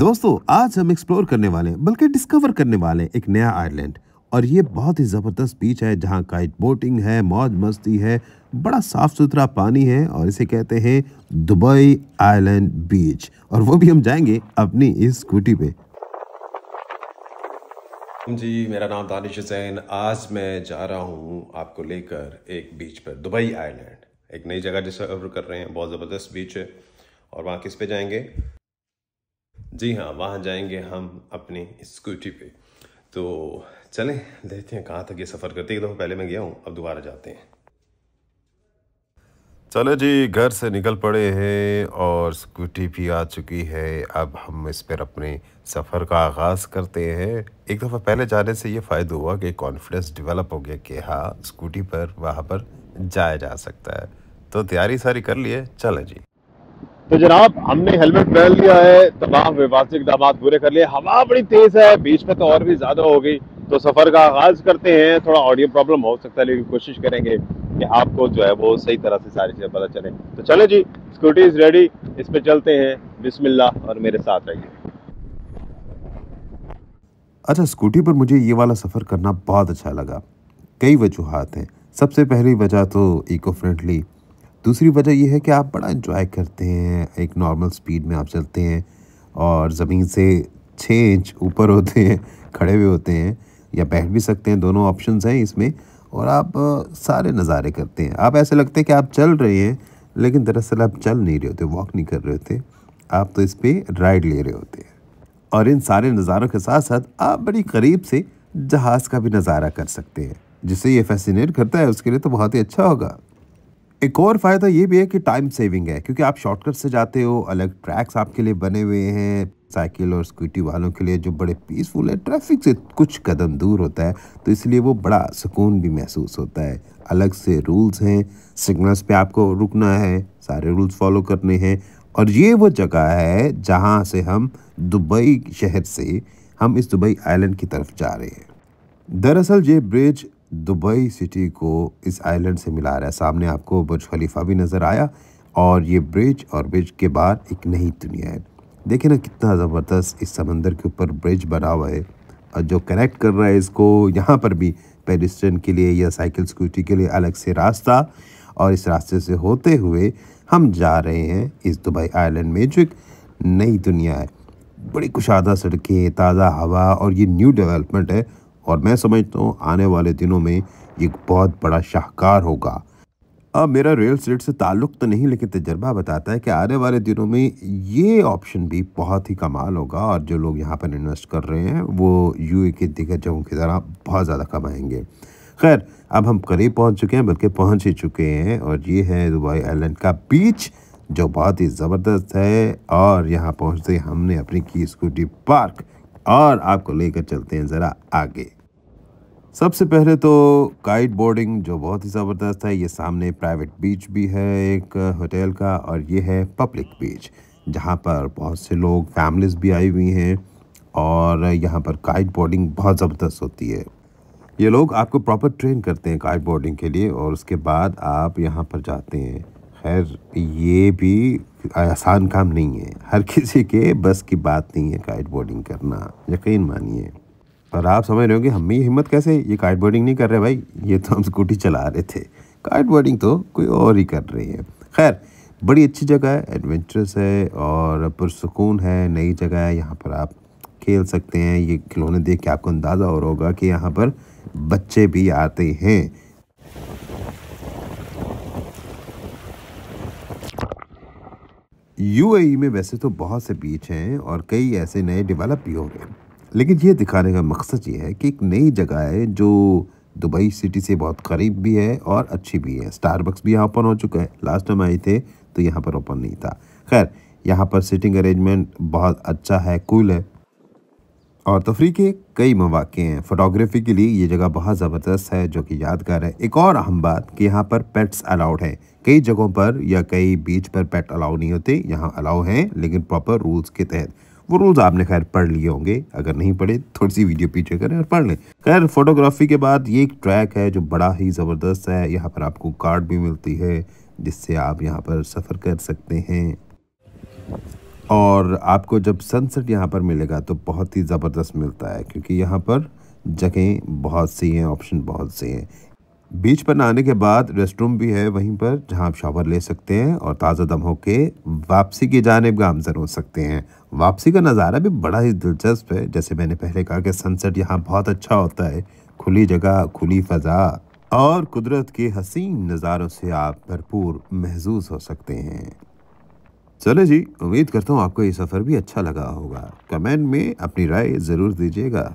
दोस्तों आज हम एक्सप्लोर करने वाले हैं बल्कि डिस्कवर करने वाले हैं एक नया आइलैंड और ये बहुत ही ज़बरदस्त बीच है जहाँ काइट बोटिंग है मौज मस्ती है बड़ा साफ़ सुथरा पानी है और इसे कहते हैं दुबई आइलैंड बीच और वो भी हम जाएंगे अपनी इस स्कूटी पे जी मेरा नाम दानिश हुसैन आज मैं जा रहा हूँ आपको लेकर एक बीच पर दुबई आइलैंड एक नई जगह डिस्कवर कर रहे हैं बहुत ज़बरदस्त बीच है और वहाँ किस पे जाएंगे जी हाँ वहाँ जाएंगे हम अपनी स्कूटी पे तो चलें देखते हैं कहाँ तक ये सफ़र करते एक दफ़ा तो पहले मैं गया हूँ अब दोबारा जाते हैं चलो जी घर से निकल पड़े हैं और स्कूटी भी आ चुकी है अब हम इस पर अपने सफ़र का आगाज़ करते हैं एक दफ़ा पहले जाने से ये फ़ायदा हुआ कि कॉन्फिडेंस डेवलप हो गया कि हाँ स्कूटी पर वहाँ पर जाया जा सकता है तो तैयारी सारी कर लिए चलो जी तो जनाब हमने हेलमेट पहन लिया है तमाम विवासिक इकदाम पूरे कर लिए हवा बड़ी तेज है बीच में तो और भी ज्यादा हो गई तो सफर का आगाज करते हैं थोड़ा ऑडियो प्रॉब्लम हो सकता है लेकिन कोशिश करेंगे कि आपको जो है वो सही तरह से सारी चीजें पता चले तो चले जी स्कूटी इज रेडी इस पे चलते हैं बिस्मिल्ला और मेरे साथ रहिए अच्छा स्कूटी पर मुझे ये वाला सफ़र करना बहुत अच्छा लगा कई वजूहत हैं सबसे पहली वजह तो इको फ्रेंडली दूसरी वजह यह है कि आप बड़ा इन्जॉय करते हैं एक नॉर्मल स्पीड में आप चलते हैं और ज़मीन से छः इंच ऊपर होते हैं खड़े हुए होते हैं या बैठ भी सकते हैं दोनों ऑप्शंस हैं इसमें और आप सारे नज़ारे करते हैं आप ऐसे लगते हैं कि आप चल रहे हैं लेकिन दरअसल आप चल नहीं रहे होते वॉक नहीं कर रहे होते आप तो इस पर राइड ले रहे होते हैं और इन सारे नज़ारों के साथ साथ आप बड़ी करीब से जहाज़ का भी नज़ारा कर सकते हैं जिसे ये फैसिनेट करता है उसके लिए तो बहुत ही अच्छा होगा एक और फ़ायदा ये भी है कि टाइम सेविंग है क्योंकि आप शॉर्टकट से जाते हो अलग ट्रैक्स आपके लिए बने हुए हैं साइकिल और स्कूटी वालों के लिए जो बड़े पीसफुल है ट्रैफिक से कुछ कदम दूर होता है तो इसलिए वो बड़ा सुकून भी महसूस होता है अलग से रूल्स हैं सिग्नल्स पे आपको रुकना है सारे रूल्स फॉलो करने हैं और ये वो जगह है जहाँ से हम दुबई शहर से हम इस दुबई आइलैंड की तरफ जा रहे हैं दरअसल ये ब्रिज दुबई सिटी को इस आइलैंड से मिला रहा है सामने आपको बुर्ज खलीफा भी नज़र आया और ये ब्रिज और ब्रिज के बाहर एक नई दुनिया है देखिए ना कितना ज़बरदस्त इस समंदर के ऊपर ब्रिज बना हुआ है और जो कनेक्ट कर रहा है इसको यहाँ पर भी पेडिस्ट्रन के लिए या साइकिल स्कूटी के लिए अलग से रास्ता और इस रास्ते से होते हुए हम जा रहे हैं इस दुबई आइलैंड में जो एक नई दुनिया है बड़ी कुशादा सड़कें ताज़ा हवा और ये न्यू डेवलपमेंट है और मैं समझता हूँ आने वाले दिनों में एक बहुत बड़ा शाहकार होगा अब मेरा रियल स्टेट से ताल्लुक़ तो नहीं लेकिन तजर्बा बताता है कि आने वाले दिनों में ये ऑप्शन भी बहुत ही कमाल होगा और जो लोग यहाँ पर इन्वेस्ट कर रहे हैं वो यू के दिग्गज जगहों की तरह बहुत ज़्यादा कमाएंगे खैर अब हम करीब पहुँच चुके हैं बल्कि पहुँच ही चुके हैं और ये है दुबई आइलैंड का बीच जो बहुत ही ज़बरदस्त है और यहाँ पहुँचते हमने अपनी की स्कूटी पार्क और आपको लेकर चलते हैं ज़रा आगे सबसे पहले तो काइट बोर्डिंग जो बहुत ही ज़बरदस्त है ये सामने प्राइवेट बीच भी है एक होटल का और ये है पब्लिक बीच जहाँ पर बहुत से लोग फैमिलीज भी आई हुई हैं और यहाँ पर काइट बोर्डिंग बहुत ज़बरदस्त होती है ये लोग आपको प्रॉपर ट्रेन करते हैं काइट बोर्डिंग के लिए और उसके बाद आप यहाँ पर जाते हैं खैर ये भी आसान काम नहीं है हर किसी के बस की बात नहीं है काइट बोर्डिंग करना यकीन मानिए और आप समझ रहे हो कि हम ये हिम्मत कैसे ये काइट बोर्डिंग नहीं कर रहे भाई ये तो हम स्कूटी चला रहे थे काइट बोर्डिंग तो कोई और ही कर रही है खैर बड़ी अच्छी जगह है एडवेंचरस है और पुरसकून है नई जगह है यहाँ पर आप खेल सकते हैं ये खिलौने देख के आपको अंदाज़ा हो रहा होगा कि यहाँ पर बच्चे भी आते हैं यूएई e में वैसे तो बहुत से बीच हैं और कई ऐसे नए डेवलप भी हो गए लेकिन ये दिखाने का मकसद ये है कि एक नई जगह है जो दुबई सिटी से बहुत करीब भी है और अच्छी भी है स्टारबक्स भी यहाँ ओपन हो चुका है लास्ट टाइम आए थे तो यहाँ पर ओपन नहीं था खैर यहाँ पर सिटिंग अरेंजमेंट बहुत अच्छा है कूल है और तफरी के कई मौाक़े हैं फ़ोटोग्राफी के लिए ये जगह बहुत ज़बरदस्त है जो कि यादगार है एक और अहम बात कि यहाँ पर पेट्स अलाउड हैं कई जगहों पर या कई बीच पर पेट अलाउ नहीं होते यहाँ अलाउ हैं लेकिन प्रॉपर रूल्स के तहत वो रोज़ आपने खैर पढ़ लिए होंगे अगर नहीं पढ़े थोड़ी सी वीडियो पीछे करें और पढ़ लें खैर फोटोग्राफी के बाद ये एक ट्रैक है जो बड़ा ही ज़बरदस्त है यहाँ पर आपको कार्ड भी मिलती है जिससे आप यहाँ पर सफ़र कर सकते हैं और आपको जब सनसेट यहाँ पर मिलेगा तो बहुत ही ज़बरदस्त मिलता है क्योंकि यहाँ पर जगहें बहुत सी हैं ऑप्शन बहुत से हैं बीच पर नहाने के बाद रेस्ट रूम भी है वहीं पर जहां आप शावर ले सकते हैं और ताज़ा दम होकर वापसी की जानब गामजन हो सकते हैं वापसी का नज़ारा भी बड़ा ही दिलचस्प है जैसे मैंने पहले कहा कि सनसेट यहाँ बहुत अच्छा होता है खुली जगह खुली फ़जा और कुदरत के हसीन नज़ारों से आप भरपूर महजूज हो सकते हैं चले जी उम्मीद करता हूँ आपको ये सफ़र भी अच्छा लगा होगा कमेंट में अपनी राय ज़रूर दीजिएगा